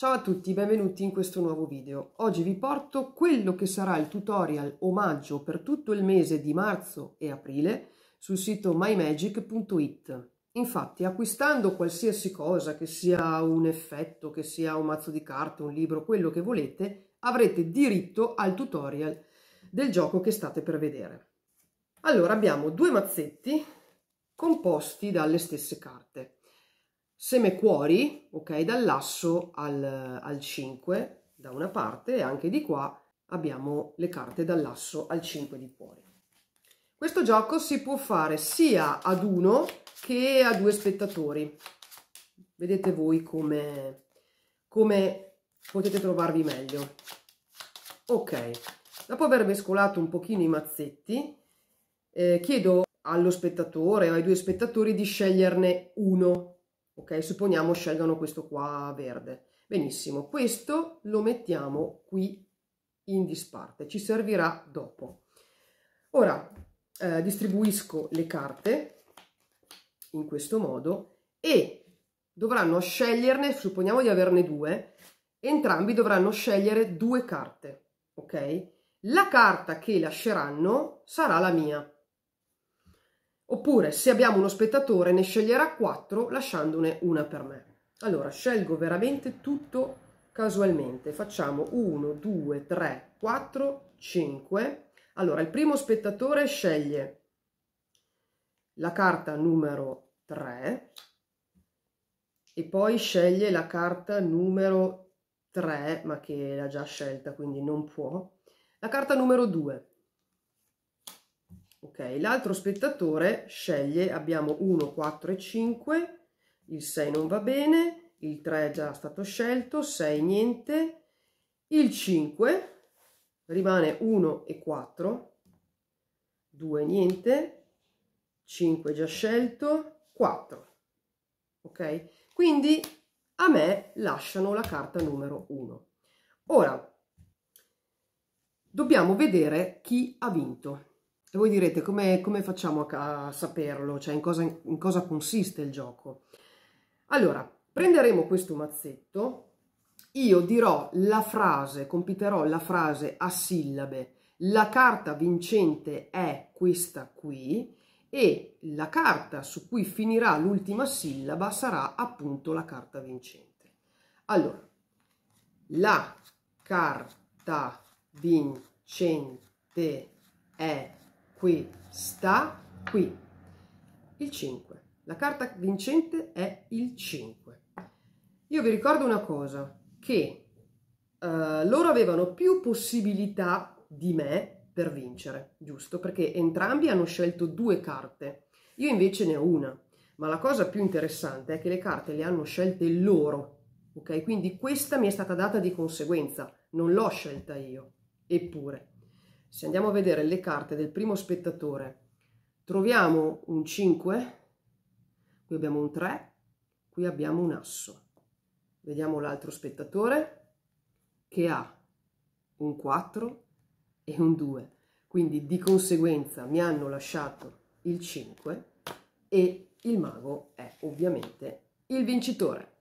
Ciao a tutti, benvenuti in questo nuovo video. Oggi vi porto quello che sarà il tutorial omaggio per tutto il mese di marzo e aprile sul sito mymagic.it. Infatti, acquistando qualsiasi cosa, che sia un effetto, che sia un mazzo di carte, un libro, quello che volete, avrete diritto al tutorial del gioco che state per vedere. Allora, abbiamo due mazzetti composti dalle stesse carte seme cuori, ok, dall'asso al, al 5 da una parte e anche di qua abbiamo le carte dall'asso al 5 di cuori. Questo gioco si può fare sia ad uno che a due spettatori. Vedete voi come, come potete trovarvi meglio. Ok, dopo aver mescolato un pochino i mazzetti, eh, chiedo allo spettatore o ai due spettatori di sceglierne uno ok? Supponiamo scelgano questo qua verde. Benissimo, questo lo mettiamo qui in disparte, ci servirà dopo. Ora eh, distribuisco le carte in questo modo e dovranno sceglierne, supponiamo di averne due, entrambi dovranno scegliere due carte, ok? La carta che lasceranno sarà la mia. Oppure se abbiamo uno spettatore ne sceglierà 4 lasciandone una per me. Allora scelgo veramente tutto casualmente. Facciamo 1, 2, 3, 4, 5. Allora il primo spettatore sceglie la carta numero 3 e poi sceglie la carta numero 3 ma che l'ha già scelta quindi non può. La carta numero 2 ok l'altro spettatore sceglie abbiamo 1 4 e 5 il 6 non va bene il 3 è già stato scelto 6 niente il 5 rimane 1 e 4 2 niente 5 già scelto 4 ok quindi a me lasciano la carta numero 1 ora dobbiamo vedere chi ha vinto e voi direte come, come facciamo a, a, saperlo, cioè in cosa, in cosa consiste il gioco? Allora, prenderemo questo mazzetto, io dirò la frase, compiterò la frase a sillabe, la carta vincente è questa qui e la carta su cui finirà l'ultima sillaba sarà appunto la carta vincente. Allora, la carta vincente è qui, sta qui. Il 5. La carta vincente è il 5. Io vi ricordo una cosa, che eh, loro avevano più possibilità di me per vincere, giusto? Perché entrambi hanno scelto due carte, io invece ne ho una. Ma la cosa più interessante è che le carte le hanno scelte loro, ok? Quindi questa mi è stata data di conseguenza, non l'ho scelta io. Eppure, se andiamo a vedere le carte del primo spettatore, troviamo un 5, qui abbiamo un 3, qui abbiamo un asso. Vediamo l'altro spettatore che ha un 4 e un 2. Quindi di conseguenza mi hanno lasciato il 5 e il mago è ovviamente il vincitore.